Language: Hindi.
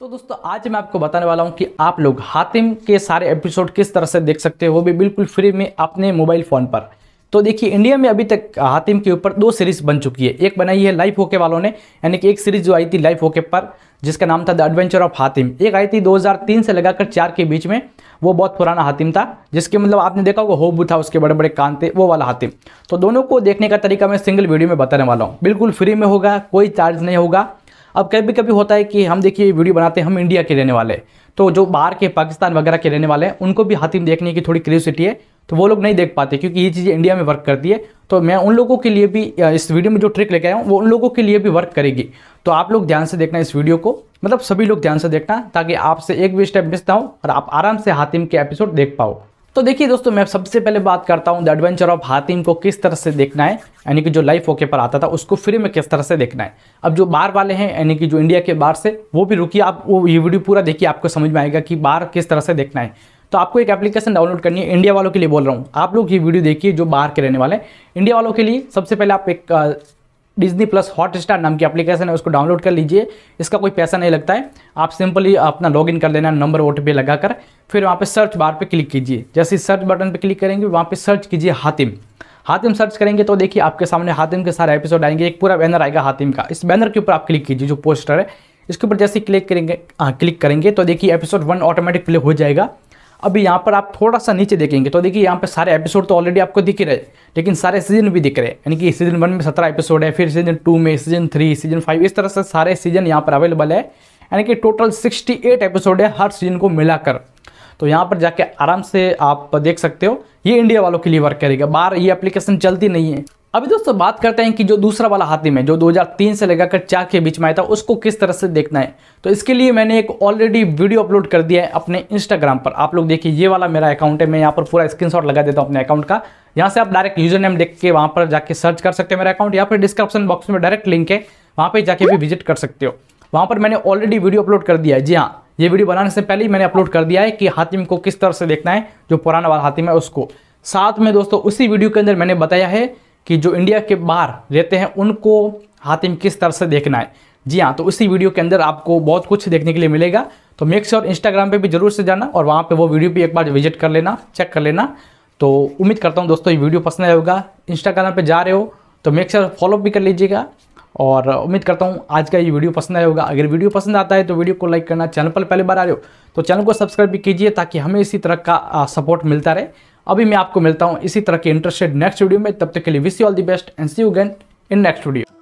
तो दोस्तों आज मैं आपको बताने वाला हूं कि आप लोग हातिम के सारे एपिसोड किस तरह से देख सकते हो वो भी बिल्कुल फ्री में अपने मोबाइल फ़ोन पर तो देखिए इंडिया में अभी तक हातिम के ऊपर दो सीरीज़ बन चुकी है एक बनाई है लाइफ होके वालों ने यानी कि एक सीरीज़ जो आई थी लाइफ होके पर जिसका नाम था द एडवेंचर ऑफ हातिम एक आई थी 2003 से लगाकर चार के बीच में वो बहुत पुराना हातिम था जिसके मतलब आपने देखा होगा होबू था उसके बड़े बड़े कान थे वो वाला हातिम तो दोनों को देखने का तरीका मैं सिंगल वीडियो में बताने वाला हूँ बिल्कुल फ्री में होगा कोई चार्ज नहीं होगा अब कभी कभी होता है कि हम देखिए वीडियो बनाते हैं हम इंडिया के रहने वाले तो जो बाहर के पाकिस्तान वगैरह के रहने वाले हैं उनको भी हातिम देखने की थोड़ी क्रियोसिटी है तो वो लोग नहीं देख पाते क्योंकि ये चीज़ें इंडिया में वर्क करती है तो मैं उन लोगों के लिए भी इस वीडियो में जो ट्रिक लेके आया हूँ वो उन लोगों के लिए भी वर्क करेगी तो आप लोग ध्यान से देखना इस वीडियो को मतलब सभी लोग ध्यान से देखना ताकि आपसे एक भी स्टेप मिसता हूँ और आप आराम से हातिम के एपिसोड देख पाओ तो देखिए दोस्तों मैं सबसे पहले बात करता हूँ द एडवेंचर ऑफ हातिम को किस तरह से देखना है यानी कि जो लाइफ ओके पर आता था उसको फ्री में किस तरह से देखना है अब जो बाहर वाले हैं यानी कि जो इंडिया के बाहर से वो भी रुकिए आप वो ये वीडियो पूरा देखिए आपको समझ में आएगा कि बाहर किस तरह से देखना है तो आपको एक एप्लीकेशन डाउनलोड करनी है इंडिया वालों के लिए बोल रहा हूँ आप लोग ये वीडियो देखिए जो बाहर के रहने वाले हैं इंडिया वालों के लिए सबसे पहले आप एक डिजनी प्लस हॉट स्टार नाम की अप्लीकेशन है उसको डाउनलोड कर लीजिए इसका कोई पैसा नहीं लगता है आप सिंपली अपना लॉगिन कर लेना नंबर ओ टी लगाकर फिर वहाँ पर सर्च बार पर क्लिक कीजिए जैसे सर्च बटन पर क्लिक करेंगे वहाँ पर सर्च कीजिए हातिम हातिम सर्च करेंगे तो देखिए आपके सामने हातिम के सारे एपिसोड आएंगे एक पूरा बैनर आएगा हातिम का इस बैनर के ऊपर आप क्लिक कीजिए जो पोस्टर है इसके ऊपर जैसे क्लिक करेंगे आ, हाँ, क्लिक करेंगे तो देखिए एपिसोड वन ऑटोमेटिक प्ले हो जाएगा अभी यहाँ पर आप थोड़ा सा नीचे देखेंगे तो देखिए यहाँ पर सारे एपिसोड तो ऑलरेडी आपको दिख रहे लेकिन सारे सीजन भी दिख रहे हैं यानी कि सीजन वन में सत्रह एपिसोड है फिर सीजन टू में सीजन थ्री सीजन फाइव इस तरह से सारे सीजन यहाँ पर अवेलेबल है यानी कि टोटल सिक्सटी एट एपिसोड है हर सीजन को मिलाकर तो यहाँ पर जाके आराम से आप देख सकते हो ये इंडिया वालों के लिए वर्क करेगा बाहर ये एप्लीकेशन चलती नहीं है अभी दोस्तों बात करते हैं कि जो दूसरा वाला हाथी में जो 2003 से लेकर चार के बीच में आया था उसको किस तरह से देखना है तो इसके लिए मैंने एक ऑलरेडी वीडियो अपलोड कर दिया है अपने इंस्टाग्राम पर आप लोग देखिए ये वाला मेरा अकाउंट है मैं यहाँ पर पूरा स्क्रीनशॉट लगा देता हूँ अपने अकाउंट का यहाँ से आप डायरेक्ट यूजर नेम देख के वहाँ पर जाके सर्च कर सकते हो मेरा अकाउंट या फिर डिस्क्रिप्शन बॉक्स में डायरेक्ट लिंक है वहाँ पर जाके भी विजिट कर सकते हो वहाँ पर मैंने ऑलरेडी वीडियो अपलोड कर दिया है जी हाँ ये वीडियो बनाने से पहले ही मैंने अपलोड कर दिया है कि हाथीम को किस तरह से देखना है जो पुराना वाला हाथीम है उसको साथ में दोस्तों उसी वीडियो के अंदर मैंने बताया है कि जो इंडिया के बाहर रहते हैं उनको हातिम किस तरह से देखना है जी हाँ तो उसी वीडियो के अंदर आपको बहुत कुछ देखने के लिए मिलेगा तो मेक श्योर इंस्टाग्राम पे भी जरूर से जाना और वहाँ पे वो वीडियो भी एक बार विजिट कर लेना चेक कर लेना तो उम्मीद करता हूँ दोस्तों ये वीडियो पसंद आया होगा इंस्टाग्राम पे जा रहे हो तो मेक श्योर फॉलो भी कर लीजिएगा और उम्मीद करता हूँ आज का ये वीडियो पसंद आया होगा अगर वीडियो पसंद आता है तो वीडियो को लाइक करना चैनल पर पहली बार आ रहे हो तो चैनल को सब्सक्राइब भी कीजिए ताकि हमें इसी तरह का सपोर्ट मिलता रहे अभी मैं आपको मिलता हूँ इसी तरह के इंटरेस्टेड नेक्स्ट वीडियो में तब तक के लिए wish you all the best and see you again in next video